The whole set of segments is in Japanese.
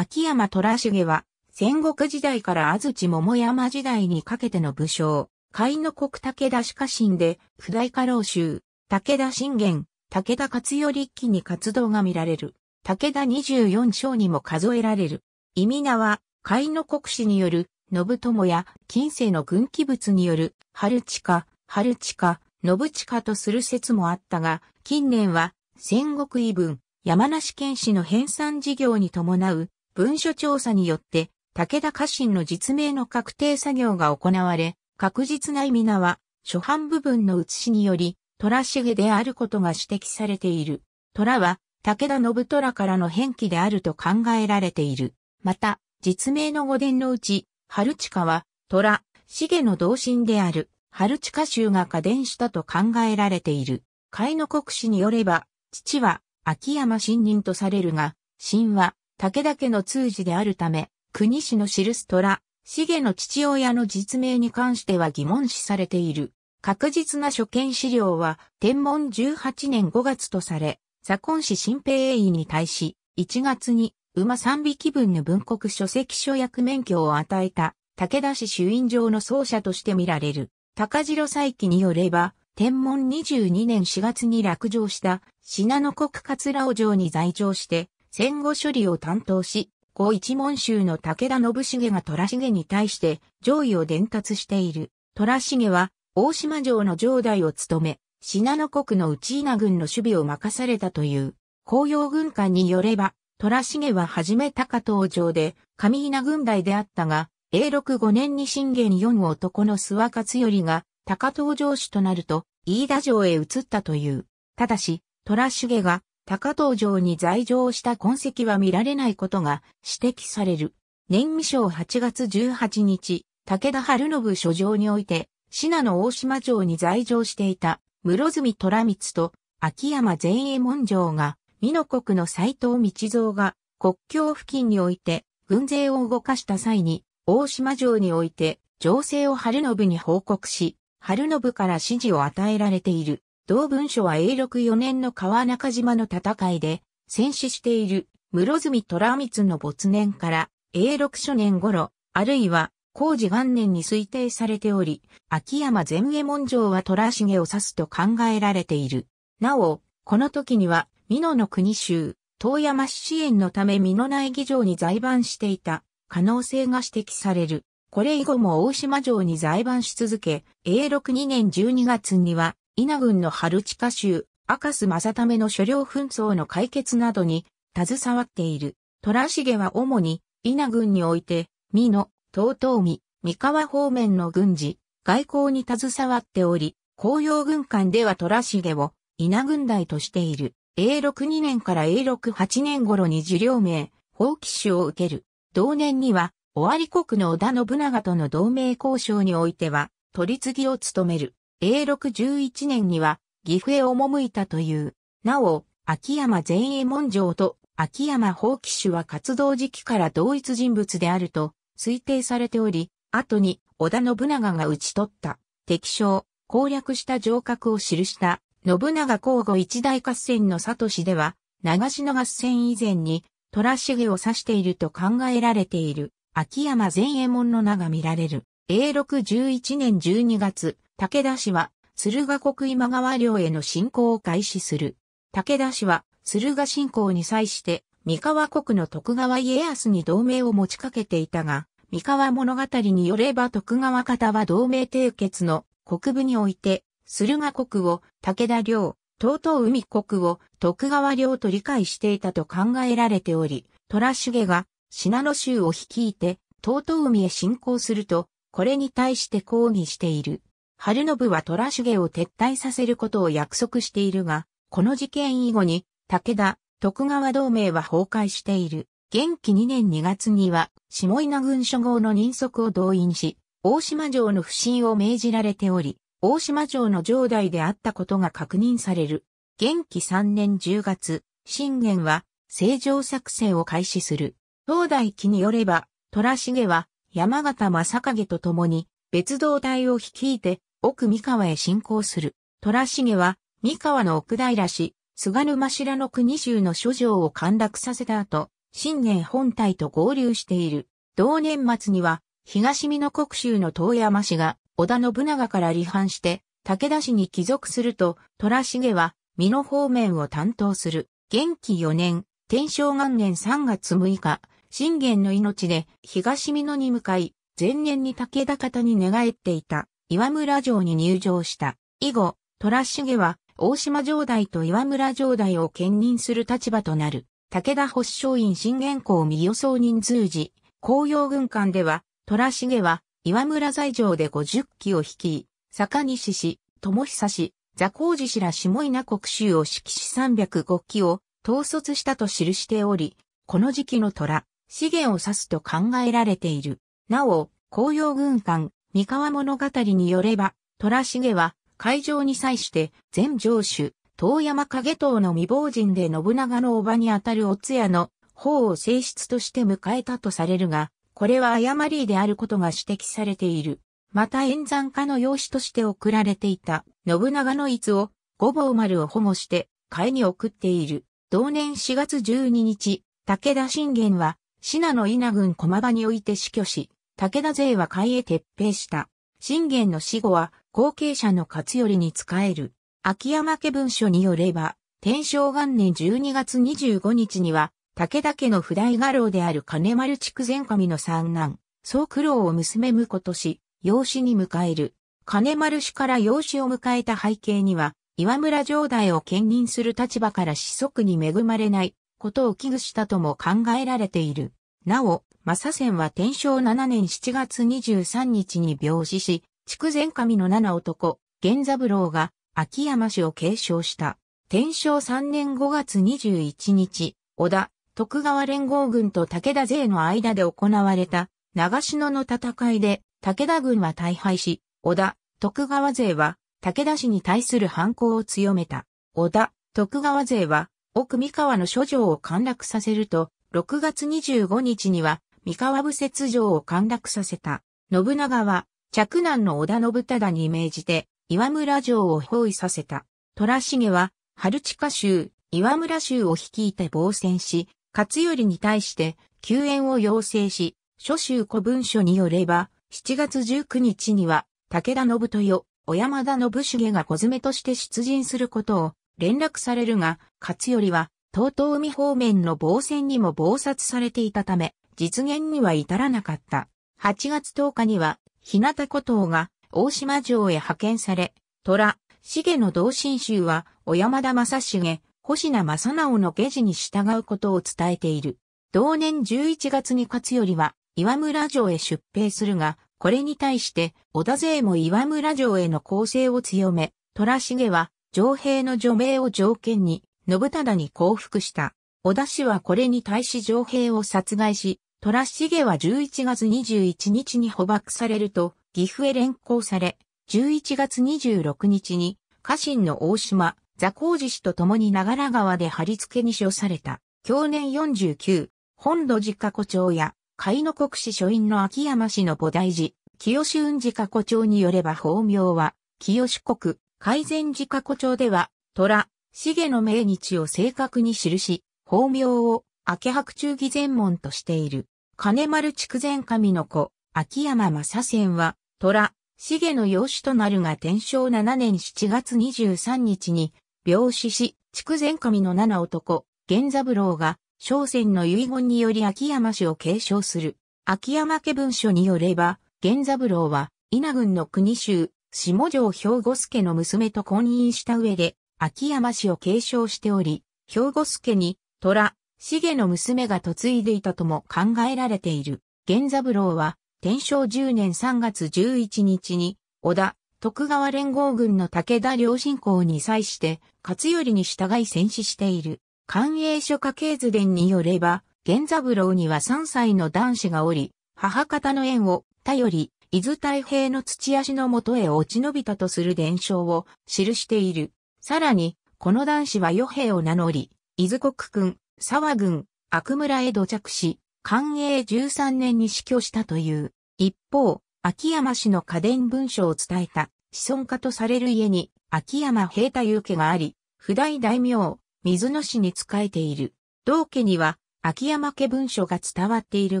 秋山虎重は、戦国時代から安土桃山時代にかけての武将、海の国武田氏家神で、九大家老衆、武田信玄、武田勝頼一揆に活動が見られる。武田24章にも数えられる。意味名は、海の国史による、信友や近世の軍記物による、春地下、春地下、信地下とする説もあったが、近年は、戦国異文、山梨県史の編纂事業に伴う、文書調査によって、武田家臣の実名の確定作業が行われ、確実な意味名は、初版部分の写しにより、虎重であることが指摘されている。虎は、武田信虎からの変記であると考えられている。また、実名の御伝のうち、春近は、虎、重の同心である、春近衆が家伝したと考えられている。海の国史によれば、父は、秋山新人とされるが、神は、武田家の通事であるため、国氏の記す虎、重の父親の実名に関しては疑問視されている。確実な所見資料は、天文18年5月とされ、左近氏新兵衛医に対し、1月に馬3匹分の文国書籍書役免許を与えた、武田氏主印上の奏者として見られる。高城再起によれば、天文22年4月に落城した、信濃国桂尾城に在城して、戦後処理を担当し、後一門衆の武田信重が虎重に対して上位を伝達している。虎重は大島城の城代を務め、信濃国の内稲軍の守備を任されたという。紅葉軍艦によれば、虎重ははじめ高東城で上稲軍代であったが、永禄5年に信玄4男の諏訪勝頼が高東城主となると、飯田城へ移ったという。ただし、虎重が高遠城に在城した痕跡は見られないことが指摘される。年未章8月18日、武田春信書状において、信濃大島城に在城していた、室住虎光と秋山善衛門城が、美濃国の斎藤道蔵が国境付近において軍勢を動かした際に、大島城において情勢を春信に報告し、春信から指示を与えられている。同文書は永禄4年の川中島の戦いで、戦死している室住虎光の没年から永禄初年頃、あるいは工事元年に推定されており、秋山前衛門城は虎重を指すと考えられている。なお、この時には、美濃の国州、遠山市支援のため美濃内議場に在番していた可能性が指摘される。これ以後も大島城に在番し続け、永禄2年12月には伊那郡の春地下州、赤須正為の所領紛争の解決などに携わっている。虎重は主に伊那郡において、美濃、東東美、三河方面の軍事、外交に携わっており、紅葉軍艦では虎重を稲軍大としている。A62 年から A68 年頃に受領名、放棄種を受ける。同年には、尾張国の織田信長との同盟交渉においては、取り次ぎを務める。永禄11年には岐阜へ赴いたという。なお、秋山前衛門城と秋山法騎手は活動時期から同一人物であると推定されており、後に織田信長が討ち取った敵将、攻略した城郭を記した信長交互一大合戦の里市では、長篠合戦以前に虎茂を指していると考えられている秋山前衛門の名が見られる。永禄11年12月、武田氏は、駿河国今川領への侵攻を開始する。武田氏は、駿河侵攻に際して、三河国の徳川家康に同盟を持ちかけていたが、三河物語によれば徳川方は同盟締結の国部において、駿河国を武田領、東東海国を徳川領と理解していたと考えられており、虎重が信濃州を率いて東東海へ侵攻すると、これに対して抗議している。春信は虎茂を撤退させることを約束しているが、この事件以後に、武田、徳川同盟は崩壊している。元気2年2月には、下稲軍諸号の人足を動員し、大島城の不審を命じられており、大島城の城代であったことが確認される。元気3年10月、信玄は、正常作戦を開始する。東大記によれば、虎茂は、山形正影と共に、別動隊を率いて、奥三河へ侵攻する。虎重は、三河の奥平氏、菅沼白の国衆の諸城を陥落させた後、信玄本体と合流している。同年末には、東美濃国州の遠山氏が、織田信長から離反して、武田氏に帰属すると、虎重は、美濃方面を担当する。元気4年、天正元年3月6日、信玄の命で東美濃に向かい、前年に武田方に寝返っていた。岩村城に入城した。以後、虎重は大島城代と岩村城代を兼任する立場となる。武田保証院信玄公未予想人通じ、紅葉軍艦では、虎重は岩村在城で50機を率い、坂西氏、友久氏、座高寺氏ら下稲国衆を指揮し305機を統率したと記しており、この時期の虎、資源を指すと考えられている。なお、紅葉軍艦、三河物語によれば、虎重は会場に際して全城主、遠山影等の未亡人で信長の叔母にあたるお通夜の方を正室として迎えたとされるが、これは誤りであることが指摘されている。また演算家の養子として送られていた信長の逸を五坊丸を保護して会に送っている。同年4月12日、武田信玄は、信濃稲郡駒場において死去し、武田勢は海へ撤兵した。信玄の死後は後継者の勝頼に仕える。秋山家文書によれば、天正元年12月25日には、武田家の不代画廊である金丸筑前神の三男、総九郎を娘婿とし、養子に迎える。金丸氏から養子を迎えた背景には、岩村城代を兼任する立場から子息に恵まれないことを危惧したとも考えられている。なお、正仙は天正7年7月23日に病死し、筑前神の七男、源三郎が秋山氏を継承した。天正3年5月21日、織田、徳川連合軍と武田勢の間で行われた長篠の戦いで武田軍は大敗し、織田、徳川勢は武田氏に対する反抗を強めた。織田、徳川勢は奥三河の諸城を陥落させると、6月25日には三河武雪城を陥落させた。信長は、嫡男の織田信忠に命じて、岩村城を包囲させた。虎重は、春近州、岩村州を率いて防戦し、勝頼に対して救援を要請し、諸州古文書によれば、7月19日には、武田信豊、小山田信重が小詰として出陣することを連絡されるが、勝頼は、東東海方面の防戦にも防殺されていたため、実現には至らなかった。8月10日には、日向古島が大島城へ派遣され、虎、重の同心衆は、小山田正重、星名正直の下地に従うことを伝えている。同年11月に勝頼は、岩村城へ出兵するが、これに対して、織田勢も岩村城への攻勢を強め、虎重は、城兵の除名を条件に、信忠に降伏した。織田氏はこれに対し城兵を殺害し、虎重は11月21日に捕獲されると、岐阜へ連行され、11月26日に、家臣の大島、ザコウジ氏と共に長良川で張り付けに処された。去年49、本土寺家古町や、海の国史書院の秋山氏の菩提寺、清州雲寺加古町によれば法名は、清志国、改善寺家古町では、虎、重の命日を正確に記し、法名を明白忠義前門としている。金丸筑前神の子、秋山正仙は、虎、重の養子となるが天正7年7月23日に、病死し、筑前神の七男、源三郎が、商船の遺言により秋山氏を継承する。秋山家文書によれば、源三郎は、稲郡の国衆、下城兵庫助の娘と婚姻した上で、秋山氏を継承しており、兵庫助に、虎、重の娘が嫁いでいたとも考えられている。源三郎は、天正10年3月11日に、織田、徳川連合軍の武田良信公に際して、勝頼に従い戦死している。官営書家系図伝によれば、源三郎には3歳の男子がおり、母方の縁を頼り、伊豆太平の土足のもとへ落ち延びたとする伝承を記している。さらに、この男子は与兵を名乗り、伊豆国君、沢郡、悪村へ土着し、寛永13年に死去したという。一方、秋山氏の家伝文書を伝えた、子孫家とされる家に、秋山平太夫家があり、普代大名、水野氏に仕えている。同家には、秋山家文書が伝わっている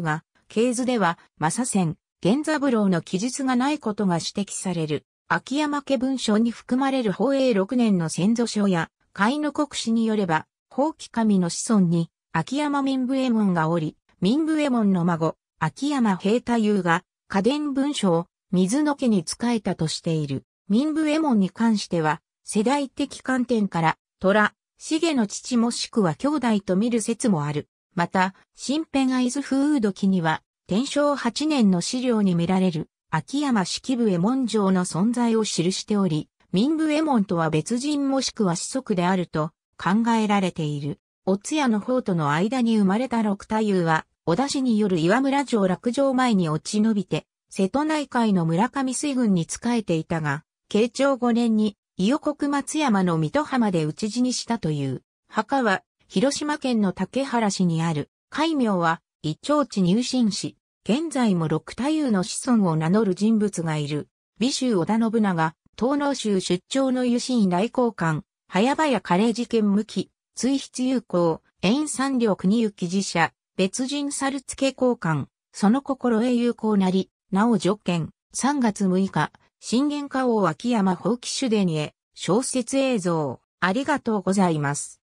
が、系図では、正仙、源三郎の記述がないことが指摘される。秋山家文書に含まれる宝永6年の先祖書や、海の国史によれば、後期神の子孫に、秋山民部右衛門がおり、民部右衛門の孫、秋山平太夫が、家伝文書を、水野家に仕えたとしている。民部右衛門に関しては、世代的観点から、虎、重の父もしくは兄弟と見る説もある。また、新編合図風土記には、天正8年の資料に見られる、秋山式部右門城の存在を記しており、民部右門とは別人もしくは子息であると、考えられている。おつやの方との間に生まれた六太夫は、小田氏による岩村城落城前に落ち延びて、瀬戸内海の村上水軍に仕えていたが、慶長5年に、伊予国松山の水戸浜で討ち死にしたという。墓は、広島県の竹原市にある、海名は、一丁地入信市。現在も六太夫の子孫を名乗る人物がいる。美州織田信長、東農州出張の湯信大交館。早々カレー事件向き、追筆有効、遠山両国行記自社、別人猿付交換、その心へ有効なり、なお条件、3月6日、新元化王秋山放棄主伝へ、小説映像、ありがとうございます。